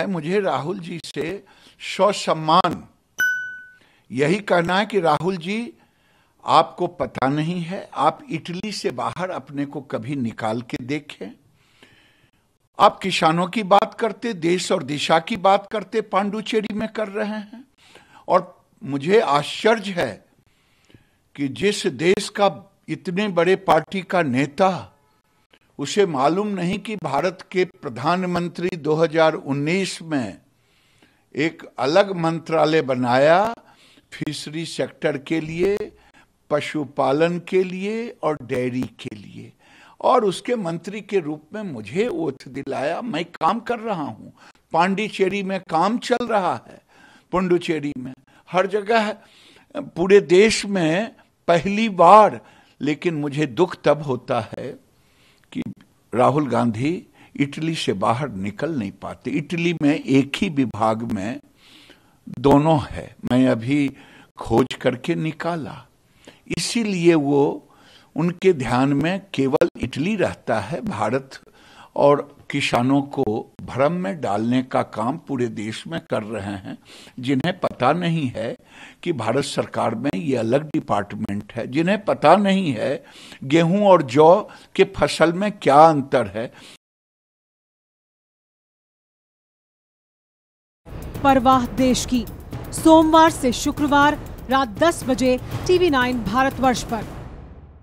है मुझे राहुल जी से सम्मान यही कहना है कि राहुल जी आपको पता नहीं है आप इटली से बाहर अपने को कभी निकाल के देखें आप किसानों की बात करते देश और दिशा की बात करते पांडुचेरी में कर रहे हैं और मुझे आश्चर्य है कि जिस देश का इतने बड़े पार्टी का नेता उसे मालूम नहीं कि भारत के प्रधानमंत्री 2019 में एक अलग मंत्रालय बनाया फिशरी सेक्टर के लिए पशुपालन के लिए और डेयरी के लिए और उसके मंत्री के रूप में मुझे ओथ दिलाया मैं काम कर रहा हूँ पांडिचेरी में काम चल रहा है पुंडुचेरी में हर जगह पूरे देश में पहली बार लेकिन मुझे दुख तब होता है राहुल गांधी इटली से बाहर निकल नहीं पाते इटली में एक ही विभाग में दोनों है मैं अभी खोज करके निकाला इसीलिए वो उनके ध्यान में केवल इटली रहता है भारत और किसानों को भ्रम में डालने का काम पूरे देश में कर रहे हैं जिन्हें पता नहीं है कि भारत सरकार में ये अलग डिपार्टमेंट है जिन्हें पता नहीं है गेहूं और जौ के फसल में क्या अंतर है परवाह देश की सोमवार से शुक्रवार रात 10 बजे टीवी 9 भारतवर्ष पर